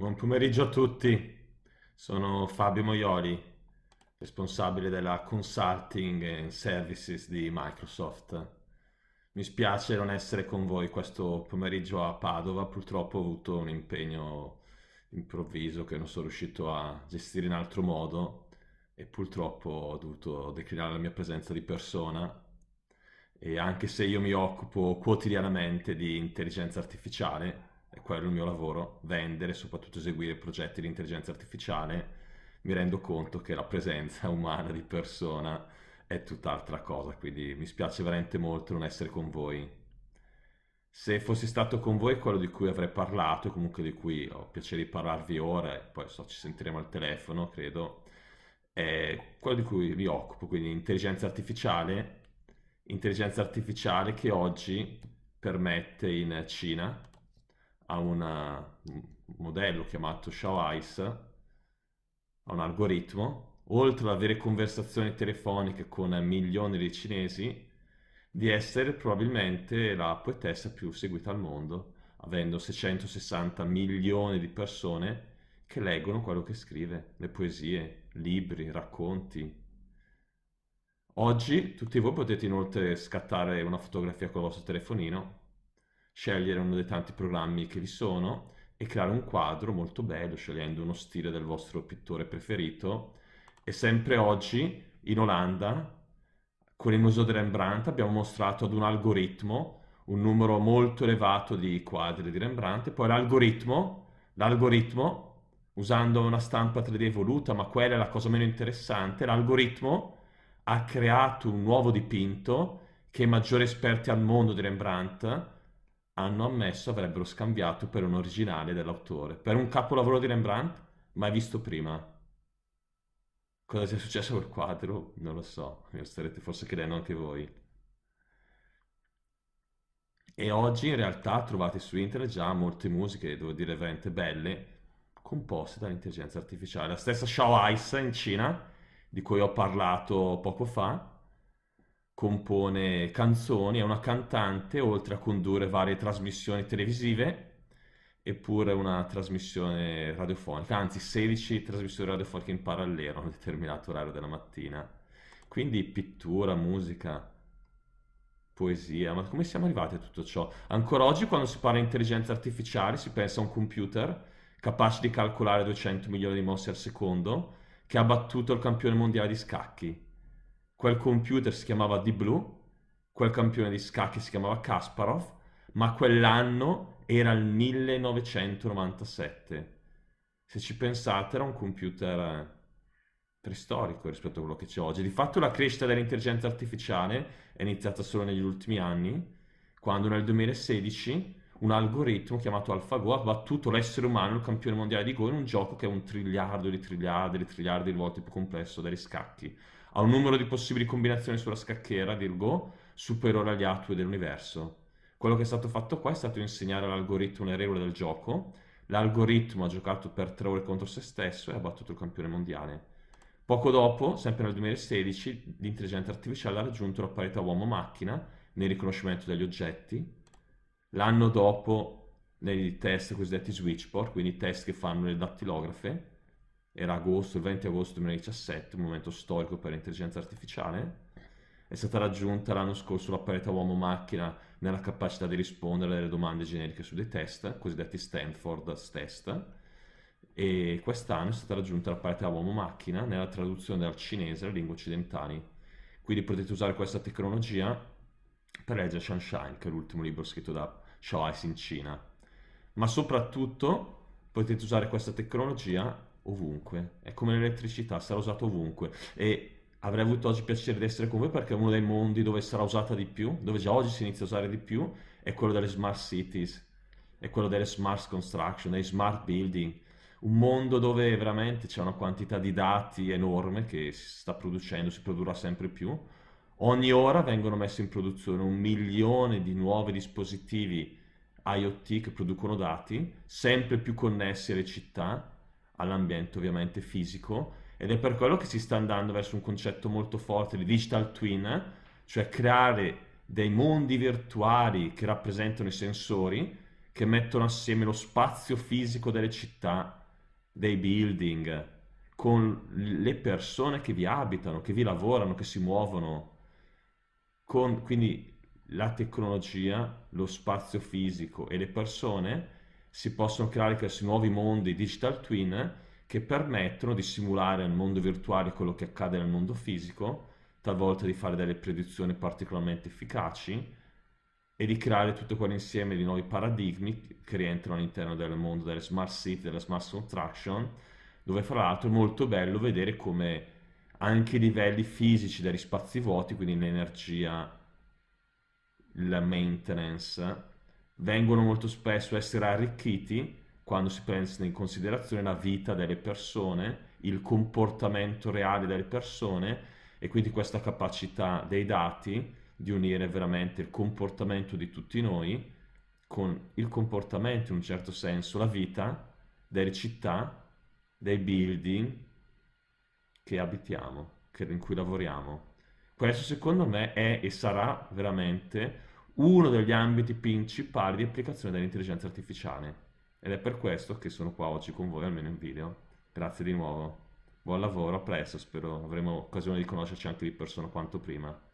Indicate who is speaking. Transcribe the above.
Speaker 1: Buon pomeriggio a tutti, sono Fabio Moioli, responsabile della Consulting and Services di Microsoft. Mi spiace non essere con voi questo pomeriggio a Padova, purtroppo ho avuto un impegno improvviso che non sono riuscito a gestire in altro modo e purtroppo ho dovuto declinare la mia presenza di persona e anche se io mi occupo quotidianamente di intelligenza artificiale, è quello il mio lavoro, vendere e soprattutto eseguire progetti di intelligenza artificiale, mi rendo conto che la presenza umana di persona è tutt'altra cosa, quindi mi spiace veramente molto non essere con voi. Se fossi stato con voi quello di cui avrei parlato e comunque di cui ho piacere di parlarvi ora, poi so, ci sentiremo al telefono, credo, è quello di cui mi occupo, quindi intelligenza artificiale, intelligenza artificiale che oggi permette in Cina a eh, un modello chiamato Shaw Ice, a un algoritmo, oltre ad avere conversazioni telefoniche con milioni di cinesi, di essere probabilmente la poetessa più seguita al mondo, avendo 660 milioni di persone che leggono quello che scrive, le poesie, libri, racconti. Oggi tutti voi potete inoltre scattare una fotografia con il vostro telefonino scegliere uno dei tanti programmi che vi sono e creare un quadro molto bello scegliendo uno stile del vostro pittore preferito. E sempre oggi in Olanda con il Museo di Rembrandt abbiamo mostrato ad un algoritmo un numero molto elevato di quadri di Rembrandt e poi l'algoritmo, l'algoritmo usando una stampa 3D evoluta, ma quella è la cosa meno interessante, l'algoritmo ha creato un nuovo dipinto che i maggiori esperti al mondo di Rembrandt hanno ammesso avrebbero scambiato per un originale dell'autore, per un capolavoro di Rembrandt mai visto prima. Cosa sia successo col quadro? Non lo so, lo starete forse chiedendo anche voi. E oggi in realtà trovate su internet già molte musiche, devo dire veramente belle, composte dall'intelligenza artificiale. La stessa Shao Ice in Cina, di cui ho parlato poco fa, compone canzoni, è una cantante, oltre a condurre varie trasmissioni televisive e pure una trasmissione radiofonica, anzi 16 trasmissioni radiofoniche in parallelo a un determinato orario della mattina. Quindi pittura, musica, poesia, ma come siamo arrivati a tutto ciò? Ancora oggi quando si parla di intelligenza artificiale si pensa a un computer capace di calcolare 200 milioni di mosse al secondo, che ha battuto il campione mondiale di scacchi quel computer si chiamava Di Blue, quel campione di scacchi si chiamava Kasparov, ma quell'anno era il 1997. Se ci pensate era un computer eh, preistorico rispetto a quello che c'è oggi. Di fatto la crescita dell'intelligenza artificiale è iniziata solo negli ultimi anni, quando nel 2016 un algoritmo chiamato AlphaGo ha battuto l'essere umano, il campione mondiale di Go, in un gioco che è un triliardo di triliardi di triliardi di volte più complesso degli scacchi ha un numero di possibili combinazioni sulla scacchiera di Hugo superiore agli attui dell'universo. Quello che è stato fatto qua è stato insegnare all'algoritmo le regole del gioco, l'algoritmo ha giocato per tre ore contro se stesso e ha battuto il campione mondiale. Poco dopo, sempre nel 2016, l'intelligenza artificiale ha raggiunto la parità uomo-macchina nel riconoscimento degli oggetti. L'anno dopo, nei test cosiddetti switchboard, quindi test che fanno le dattilografe, era agosto, il 20 agosto 2017, un momento storico per l'intelligenza artificiale, è stata raggiunta l'anno scorso la parità uomo-macchina nella capacità di rispondere alle domande generiche su dei test, cosiddetti Stanford test, e quest'anno è stata raggiunta la parità uomo-macchina nella traduzione dal cinese alle lingue occidentali. Quindi potete usare questa tecnologia per leggere Sunshine, che è l'ultimo libro scritto da Shao Ice in Cina. Ma soprattutto potete usare questa tecnologia ovunque, è come l'elettricità, sarà usata ovunque e avrei avuto oggi piacere di essere con voi perché uno dei mondi dove sarà usata di più, dove già oggi si inizia a usare di più, è quello delle smart cities, è quello delle smart construction, dei smart building, un mondo dove veramente c'è una quantità di dati enorme che si sta producendo, si produrrà sempre più. Ogni ora vengono messi in produzione un milione di nuovi dispositivi IoT che producono dati, sempre più connessi alle città, all'ambiente ovviamente fisico ed è per quello che si sta andando verso un concetto molto forte di digital twin, cioè creare dei mondi virtuali che rappresentano i sensori, che mettono assieme lo spazio fisico delle città, dei building, con le persone che vi abitano, che vi lavorano, che si muovono, con quindi la tecnologia, lo spazio fisico e le persone si possono creare questi nuovi mondi digital twin che permettono di simulare nel mondo virtuale quello che accade nel mondo fisico, talvolta di fare delle predizioni particolarmente efficaci e di creare tutto quell'insieme di nuovi paradigmi che rientrano all'interno del mondo delle smart city, della smart construction, dove fra l'altro è molto bello vedere come anche i livelli fisici degli spazi vuoti, quindi l'energia, la maintenance, vengono molto spesso essere arricchiti quando si prende in considerazione la vita delle persone, il comportamento reale delle persone e quindi questa capacità dei dati di unire veramente il comportamento di tutti noi con il comportamento in un certo senso, la vita delle città, dei building che abitiamo, che, in cui lavoriamo. Questo secondo me è e sarà veramente uno degli ambiti principali di applicazione dell'intelligenza artificiale. Ed è per questo che sono qua oggi con voi, almeno in video. Grazie di nuovo, buon lavoro, a presto, spero avremo occasione di conoscerci anche di persona quanto prima.